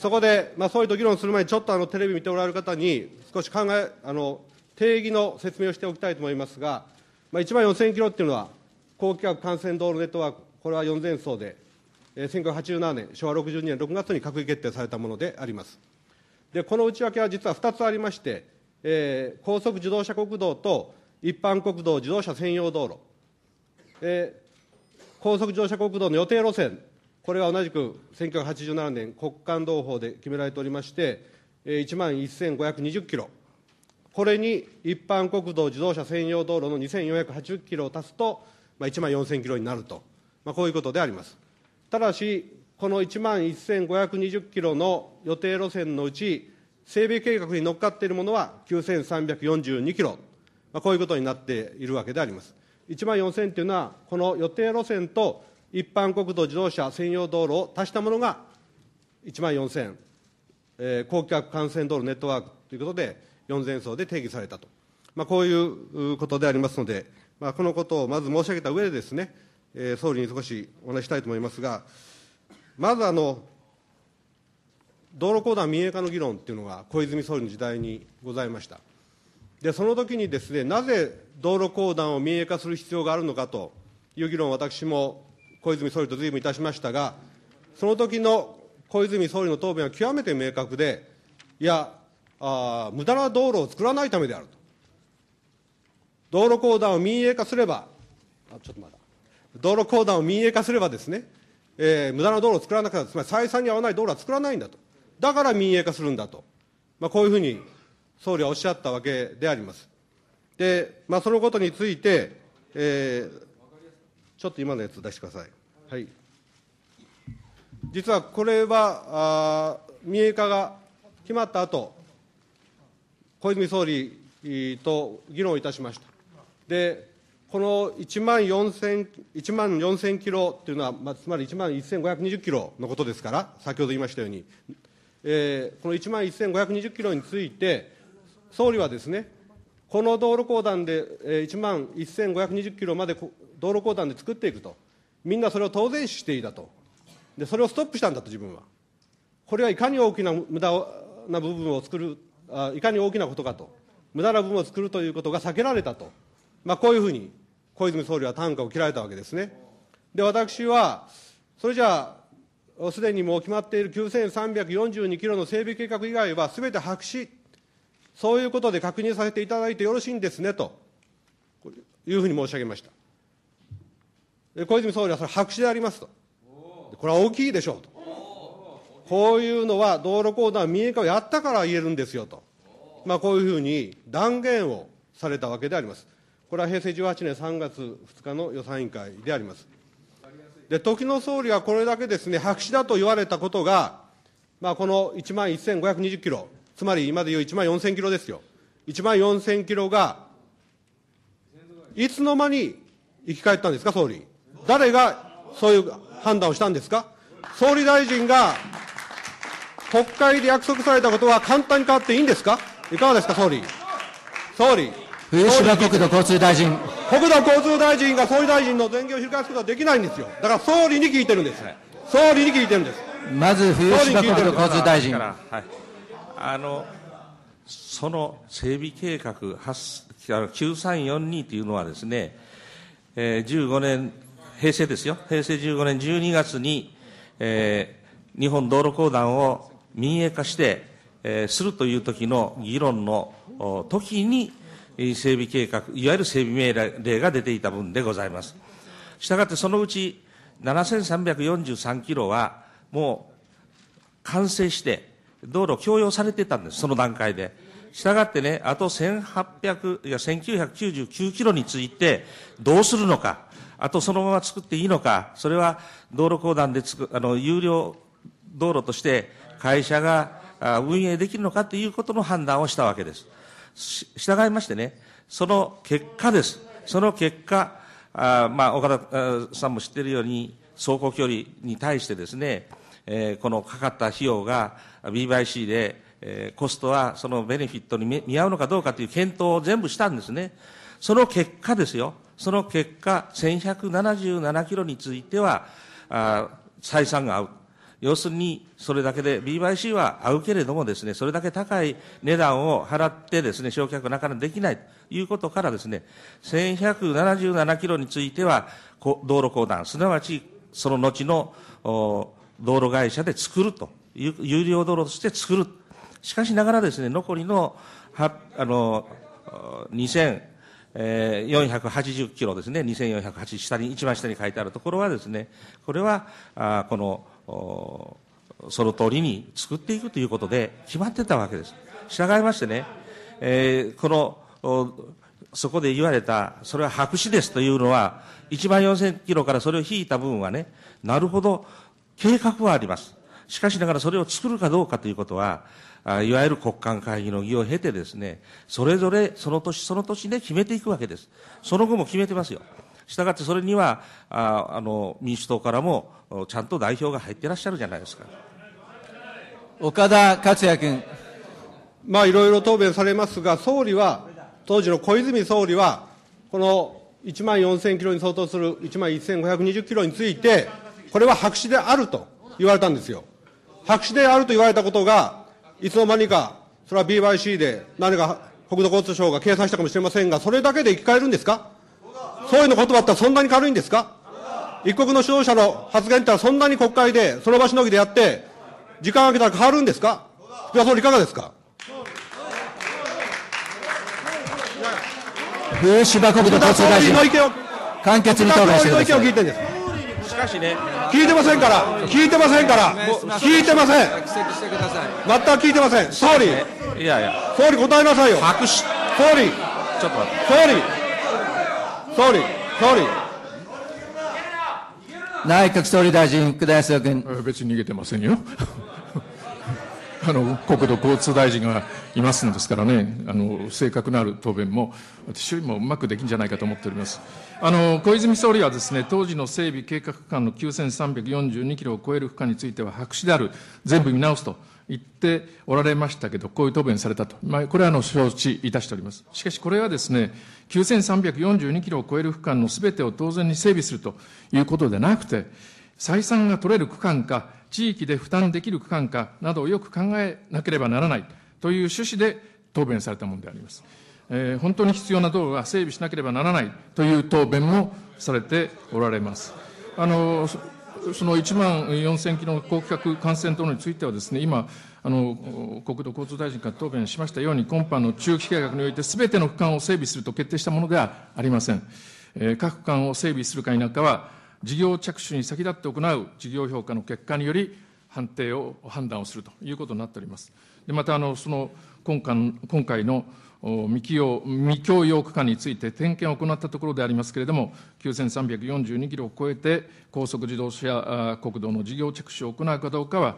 そこで、まあ、総理と議論する前に、ちょっとあのテレビ見ておられる方に、少し考えあの定義の説明をしておきたいと思いますが、まあ、1万4000キロっていうのは、高規格幹線道路ネットワーク、これは4前走で、えー、1987年、昭和62年6月に閣議決定されたものであります。で、この内訳は実は2つありまして、えー、高速自動車国道と一般国道自動車専用道路、えー、高速自動車国道の予定路線これは同じく1987年、国間同法で決められておりまして、1万1520キロ、これに一般国道自動車専用道路の2480キロを足すと、まあ、1万4000キロになると、まあ、こういうことであります。ただし、この1万1520キロの予定路線のうち、整備計画に乗っかっているものは9342キロ、まあ、こういうことになっているわけであります。1万4000というのは、この予定路線と一般国土自動車専用道路を足したものが1万4000、えー、高規格幹線道路ネットワークということで、4000層で定義されたと、まあ、こういうことでありますので、まあ、このことをまず申し上げた上でですね、えー、総理に少しお話したいと思いますが、まずあの道路公団民営化の議論というのが小泉総理の時代にございました。でその時にですねなぜ道路公団を民営化する必要があるのかという議論を私も小泉総理と随分いたしましたが、その時の小泉総理の答弁は極めて明確で、いや、あ無駄な道路を作らないためであると。道路公団を民営化すれば、あちょっとまだ、道路公団を民営化すればですね、えー、無駄な道路を作らなくなつまり採算に合わない道路は作らないんだと。だから民営化するんだと。まあ、こういうふうに総理はおっしゃったわけであります。で、まあ、そのことについて、えー、ちょっと今のやつ出してください。はい、実はこれはあ民営化が決まった後小泉総理と議論いたしました。でこの1万4000 ,1 万4000キロというのは、まあ、つまり1万1520キロのことですから、先ほど言いましたように、えー、この1万1520キロについて、総理はですね、この道路公団で1万1520キロまで道路公団で作っていくと、みんなそれを当然視していたと、でそれをストップしたんだと、自分は。これはいかに大きな無駄な部分を作るあ、いかに大きなことかと、無駄な部分を作るということが避けられたと、まあ、こういうふうに小泉総理は短歌を切られたわけですね。で、私は、それじゃあ、すでにもう決まっている9342キロの整備計画以外はすべて白紙、そういうことで確認させていただいてよろしいんですねというふうに申し上げました。小泉総理はそれ白紙でありますと。これは大きいでしょうと。こういうのは道路公団民営化をやったから言えるんですよと。まあこういうふうに断言をされたわけであります。これは平成18年3月2日の予算委員会であります。で、時の総理はこれだけですね、白紙だと言われたことが、まあ、この1万1520キロ、つまり今でいう1万4000キロですよ。1万4000キロが、いつの間に生き返ったんですか、総理。誰がそういう判断をしたんですか総理大臣が国会で約束されたことは簡単に変わっていいんですかいかがですか、総理。総理。冬島国土交通大臣。国土交通大臣が総理大臣の全権を翻すことはできないんですよ。だから総理に聞いてるんです。総理に聞いてるんです。まず冬島国土交通大臣。あのその整備計画9342というのはですね、え15年平成ですよ、平成15年12月に、えー、日本道路公団を民営化して、えー、するという時の議論の時に、整備計画、いわゆる整備命令が出ていた分でございます。したがってそのうち7343キロはもう完成して道路供用されてたんです、その段階で。したがってね、あと1800、いや1999キロについてどうするのか。あとそのまま作っていいのか、それは道路公団でつく、あの、有料道路として会社が運営できるのかということの判断をしたわけです。従いましてね、その結果です。その結果、あまあ、岡田さんも知っているように、走行距離に対してですね、えー、このかかった費用が BYC で、えー、コストはそのベネフィットに見合うのかどうかという検討を全部したんですね。その結果ですよ。その結果、1177キロについては、採算が合う。要するに、それだけで B/C は合うけれどもですね、それだけ高い値段を払ってですね、焼却なかなかできないということからですね、1177キロについては、道路公団、すなわちその後の道路会社で作ると、有料道路として作る。しかしながらですね、残りの、は、あの、2000、えー、480キロですね、2480、下に、一番下に書いてあるところはですね、これは、あこの、その通りに作っていくということで決まってたわけです。従いましてね、えー、この、そこで言われた、それは白紙ですというのは、1万4000キロからそれを引いた部分はね、なるほど、計画はあります。しかしながらそれを作るかどうかということは、あいわゆる国間会議の議を経てですね、それぞれその年その年で決めていくわけです。その後も決めてますよ。したがってそれには、ああの、民主党からもちゃんと代表が入ってらっしゃるじゃないですか。岡田克也君。まあ、いろいろ答弁されますが、総理は、当時の小泉総理は、この1万4000キロに相当する1万1520キロについて、これは白紙であると言われたんですよ。白紙であると言われたことが、いつの間にか、それは BYC で、何か国土交通省が計算したかもしれませんが、それだけで生き返るんですか総理の言葉ってそんなに軽いんですか一国の指導者の発言ってそんなに国会で、その場しのぎでやって、時間が空けたら変わるんですか福田総理いかがですか福島国土交通大臣、簡潔に答弁してください。しかしね聞いてませんから、聞いてませんから、聞いてません、全く聞いてません、総理、いやいや、総理、答えなさいよ、白紙、総理、ちょっと待って、総理、総理、総理、内閣総理大臣、福田康夫君。別に逃げてませんよ。あの国土交通大臣がいますんですからね、あの正確なる答弁も、私よりもうまくできるんじゃないかと思っておりますあの小泉総理はです、ね、当時の整備計画区間の9342キロを超える区間については、白紙である、全部見直すと言っておられましたけど、こういう答弁されたと、まあ、これはあの承知いたしております。しかし、これはですね、9342キロを超える区間のすべてを当然に整備するということでなくて、採算が取れる区間か、地域で負担できる区間かなどをよく考えなければならないという趣旨で答弁されたものであります。えー、本当に必要な道路は整備しなければならないという答弁もされておられます。あのその1万4000キロの高規格幹線道路についてはです、ね、今あの、国土交通大臣から答弁しましたように、今般の中期計画において、すべての区間を整備すると決定したものではありません。えー、各区間を整備するか否かは、事業着手に先立って行う事業評価の結果により、判定を、判断をするということになっております。でまたあの、その今回今回の未起用、未供用区間について点検を行ったところでありますけれども、9342キロを超えて、高速自動車国道の事業着手を行うかどうかは、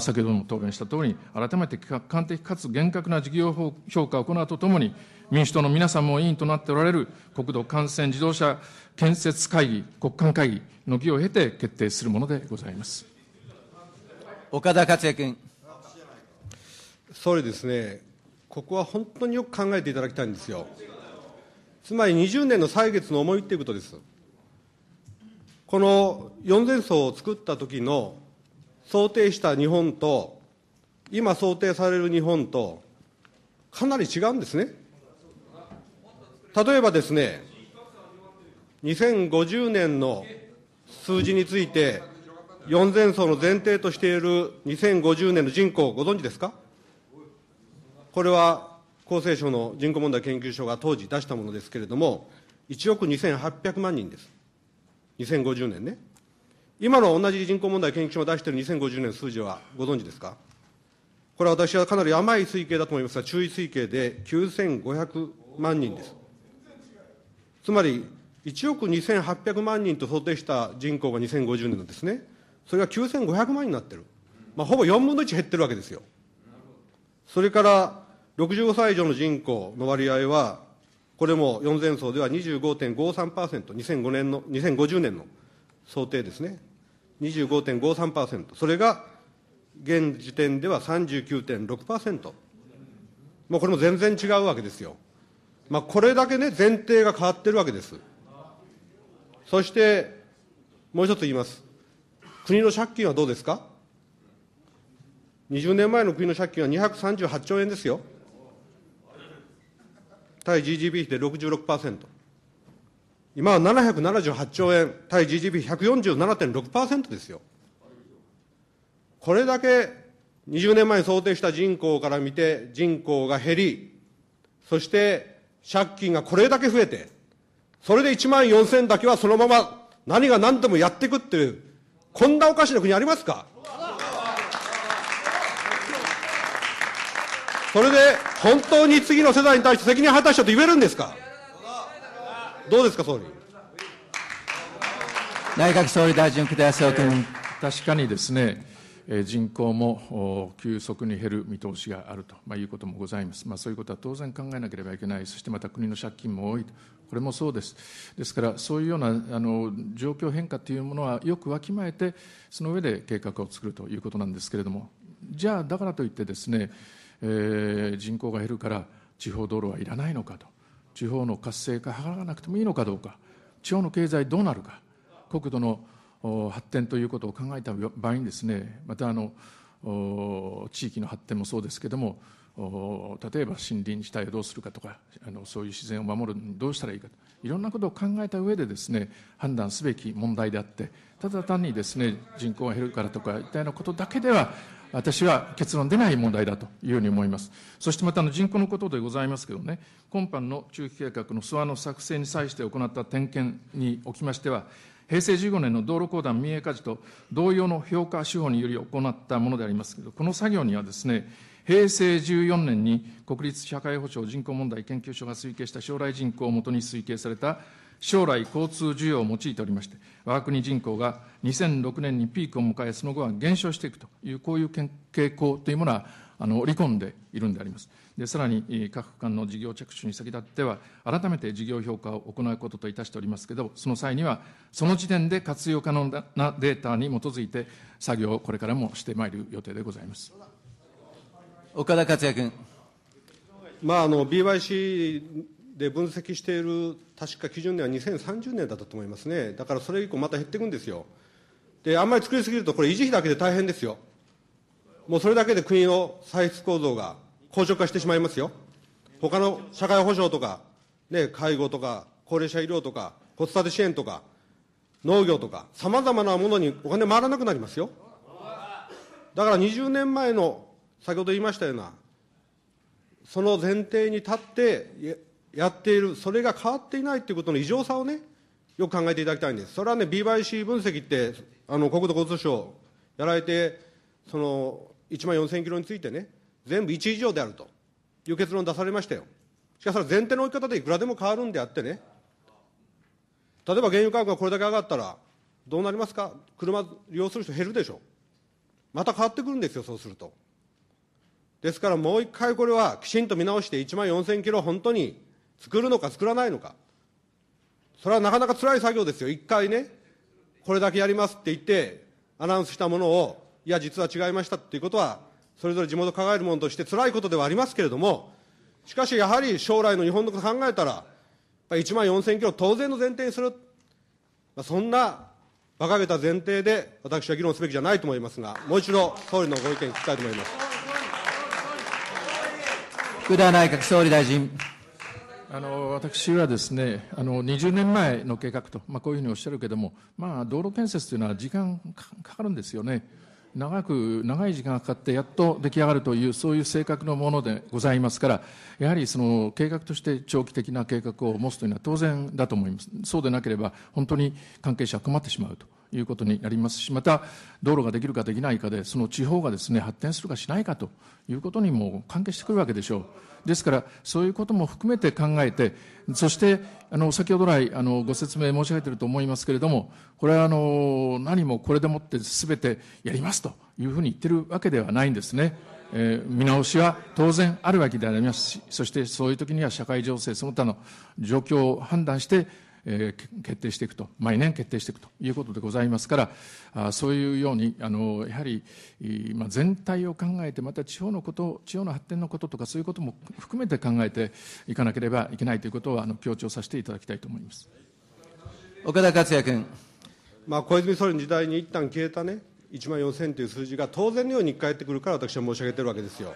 先ほども答弁したとおり、改めて客的かつ厳格な事業評価を行うとともに、民主党の皆さんも委員となっておられる国土幹線自動車建設会議、国間会議の議を経て決定するものでございます。岡田克也君。総理ですね、ここは本当によく考えていただきたいんですよ。つまり20年の歳月の思いということです。この四前層を作った時の想定した日本と、今想定される日本と、かなり違うんですね。例えばですね、2050年の数字について、4000層の前提としている2050年の人口、ご存知ですかこれは厚生省の人口問題研究所が当時出したものですけれども、1億2800万人です、2050年ね。今の同じ人口問題研究所が出している2050年の数字はご存知ですかこれは私はかなり甘い推計だと思いますが、注意推計で9500万人です。つまり、1億2800万人と想定した人口が2050年のですね。それが9500万になってる。まあ、ほぼ4分の1減ってるわけですよ。それから、65歳以上の人口の割合は、これも4 0層では25.53%、2 0 0年の、2050年の想定ですね、25.53%、それが現時点では39.6%、もうこれも全然違うわけですよ、まあ、これだけね、前提が変わってるわけです。そしてもう一つ言います、国の借金はどうですか、20年前の国の借金は238兆円ですよ、対 GDP 比で66%。今は778兆円、対 GDP147.6% ですよ。これだけ20年前に想定した人口から見て人口が減り、そして借金がこれだけ増えて、それで1万4000だけはそのまま何が何でもやっていくっていう、こんなおかしな国ありますかそれで本当に次の世代に対して責任を果たしたと言えるんですかどうですか、総理。内閣総理大臣、福田君、夫君。確かにですね、人口も急速に減る見通しがあると、いうこともございます、まあ、そういうことは当然考えなければいけない、そしてまた国の借金も多いと、これもそうです、ですからそういうようなあの状況変化というものはよくわきまえて、その上で計画を作るということなんですけれども、じゃあ、だからといってですね、えー、人口が減るから、地方道路はいらないのかと地方の活性化図らなくてもいいのかどうか地方の経済どうなるか国土の発展ということを考えた場合にですねまたあの地域の発展もそうですけども例えば森林地帯をどうするかとかあのそういう自然を守るにどうしたらいいかといろんなことを考えた上でですね判断すべき問題であってただ単にですね人口が減るからとか一体のことだけでは私は結論出ない問題だというふうに思います。そしてまたの人口のことでございますけどね、今般の中期計画の諏訪の作成に際して行った点検におきましては、平成15年の道路公団民営化時と同様の評価手法により行ったものでありますけど、この作業にはですね、平成14年に国立社会保障人口問題研究所が推計した将来人口をもとに推計された将来交通需要を用いておりまして、我が国人口が2006年にピークを迎え、その後は減少していくという、こういう傾向というものは、あの織り込んでいるんであります。でさらに各区間の事業着手に先立っては、改めて事業評価を行うことといたしておりますけど、その際には、その時点で活用可能なデータに基づいて、作業をこれからもしてまいる予定でございます。岡田克也君。まあ、あの BYC で分析している、確か基準では2030年だったと思いますね、だからそれ以降、また減っていくんですよ、であんまり作りすぎると、これ、維持費だけで大変ですよ、もうそれだけで国の歳出構造が硬直化してしまいますよ、他の社会保障とか、ね、介護とか、高齢者医療とか、子育て支援とか、農業とか、さまざまなものにお金回らなくなりますよ。だから20年前の、先ほど言いましたような、その前提に立って、やっている、それが変わっていないということの異常さをね、よく考えていただきたいんです。それはね、BYC 分析って、あの、国土交通省やられて、その、1万4000キロについてね、全部1以上であるという結論出されましたよ。しかし前提の置き方でいくらでも変わるんであってね、例えば原油価格がこれだけ上がったら、どうなりますか車利用する人減るでしょ。また変わってくるんですよ、そうすると。ですからもう一回これはきちんと見直して1万4000キロ本当に作るのか作らないのか。それはなかなか辛い作業ですよ。一回ね、これだけやりますって言って、アナウンスしたものを、いや、実は違いましたっていうことは、それぞれ地元考えるものとして辛いことではありますけれども、しかしやはり将来の日本のことを考えたら、1万4000キロ当然の前提にする。まあ、そんな馬鹿げた前提で私は議論すべきじゃないと思いますが、もう一度総理のご意見聞きたいと思います。福田内閣総理大臣。あの私はですねあの20年前の計画と、まあ、こういうふうにおっしゃるけれども、まあ、道路建設というのは時間かかるんですよね長く長い時間がかかってやっと出来上がるというそういう性格のものでございますからやはりその計画として長期的な計画を持つというのは当然だと思いますそうでなければ本当に関係者は困ってしまうということになりますしまた道路ができるかできないかでその地方がですね発展するかしないかということにも関係してくるわけでしょうですからそういうことも含めて考えてそしてあの先ほど来あのご説明申し上げていると思いますけれどもこれはあの何もこれでもって全てやりますというふうに言ってるわけではないんですね。えー、見直しは当然あるわけでありますしそしてそういう時には社会情勢その他の状況を判断してえ決定していくと、毎年決定していくということでございますから、あそういうように、あのやはり、まあ、全体を考えて、また地方のこと、地方の発展のこととか、そういうことも含めて考えていかなければいけないということをあの強調させていただきたいと思います岡田克也君。まあ、小泉総理の時代に一旦消えたね、1万4000という数字が当然のように返ってくるから、私は申し上げてるわけですよ。